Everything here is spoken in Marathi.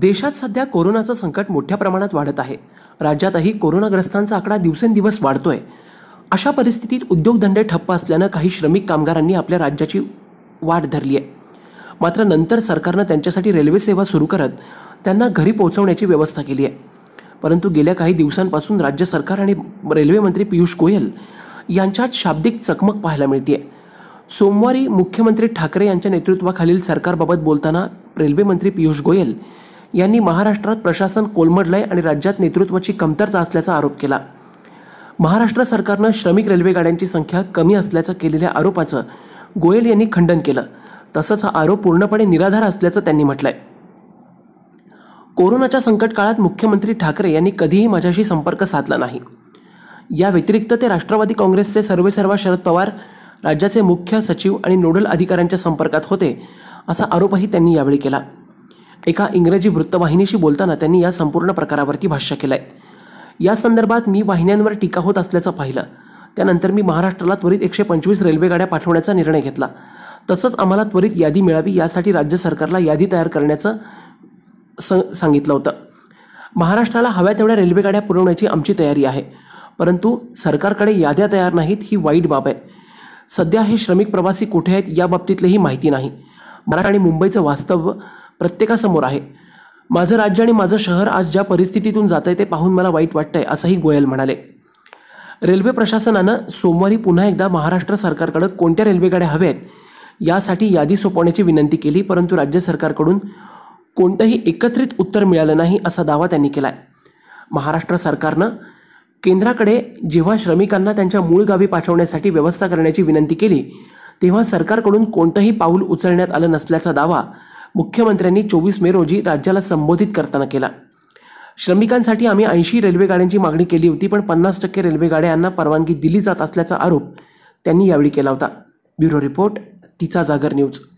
देशात सध्या कोरोनाचं संकट मोठ्या प्रमाणात वाढत आहे राज्यातही कोरोनाग्रस्तांचा आकडा दिवसेंदिवस वाढतोय अशा परिस्थितीत उद्योगधंदे ठप्प असल्यानं काही श्रमिक कामगारांनी आपल्या राज्याची वाट धरली आहे मात्र नंतर सरकारनं त्यांच्यासाठी रेल्वे सेवा सुरू करत त्यांना घरी पोहोचवण्याची व्यवस्था केली आहे परंतु गेल्या काही दिवसांपासून राज्य सरकार आणि रेल्वेमंत्री पियुष गोयल यांच्यात शाब्दिक चकमक पाहायला मिळते सोमवारी मुख्यमंत्री ठाकरे यांच्या नेतृत्वाखालील सरकारबाबत बोलताना रेल्वेमंत्री पियुष गोयल यांनी महाराष्ट्रात प्रशासन कोलमडलंय आणि राज्यात नेतृत्वाची कमतरता असल्याचा आरोप केला महाराष्ट्र सरकारनं श्रमिक रेल्वे गाड्यांची संख्या कमी असल्याचं केलेल्या आरोपाचं गोयल यांनी खंडन केलं तसंच हा आरोप पूर्णपणे निराधार असल्याचं त्यांनी म्हटलंय कोरोनाच्या संकट काळात मुख्यमंत्री ठाकरे यांनी कधीही माझ्याशी संपर्क साधला नाही या व्यतिरिक्त ते राष्ट्रवादी काँग्रेसचे सर्वेसर्वा शरद पवार राज्याचे मुख्य सचिव आणि नोडल अधिकाऱ्यांच्या संपर्कात होते असा आरोपही त्यांनी यावेळी केला एका इंग्रजी वृत्तवाहिनीशी बोलताना त्यांनी या संपूर्ण प्रकारावरती भाष्य केलं आहे या संदर्भात मी वाहिन्यांवर टीका होत असल्याचं पाहिलं त्यानंतर मी महाराष्ट्राला त्वरित एकशे पंचवीस रेल्वेगाड्या पाठवण्याचा निर्णय घेतला तसंच आम्हाला त्वरित यादी मिळावी यासाठी राज्य सरकारला यादी तयार करण्याचं सांगितलं होतं महाराष्ट्राला हव्या तेवढ्या रेल्वेगाड्या पुरवण्याची आमची तयारी आहे परंतु सरकारकडे याद्या तयार नाहीत ही वाईट बाब आहे सध्या हे श्रमिक प्रवासी कुठे आहेत याबाबतीतलेही माहिती नाही मराठा आणि मुंबईचं वास्तव प्रत्येकासमोर आहे माझं राज्य आणि माझं शहर आज ज्या परिस्थितीतून जात आहे ते पाहून मला वाईट वाटतंय असंही गोयल म्हणाले रेल्वे प्रशासनानं सोमवारी पुन्हा एकदा महाराष्ट्र सरकारकडं कोणत्या रेल्वेगाड्या हव्यात यासाठी यादी सोपवण्याची विनंती केली परंतु राज्य सरकारकडून कोणतंही एकत्रित उत्तर मिळालं नाही असा दावा त्यांनी केला आहे महाराष्ट्र सरकारनं केंद्राकडे जेव्हा श्रमिकांना त्यांच्या मूळ गावी पाठवण्यासाठी व्यवस्था करण्याची विनंती केली तेव्हा सरकारकडून कोणतंही पाऊल उचलण्यात आलं नसल्याचा दावा मुख्यमंत्र्यांनी चोवीस मे रोजी राज्याला संबोधित करताना केला श्रमिकांसाठी आम्ही ऐंशी रेल्वे गाड्यांची मागणी केली होती पण पन्नास टक्के रेल्वे गाड्यांना परवानगी दिली जात असल्याचा आरोप त्यांनी यावेळी केला होता ब्युरो रिपोर्ट तिचा जागर न्यूज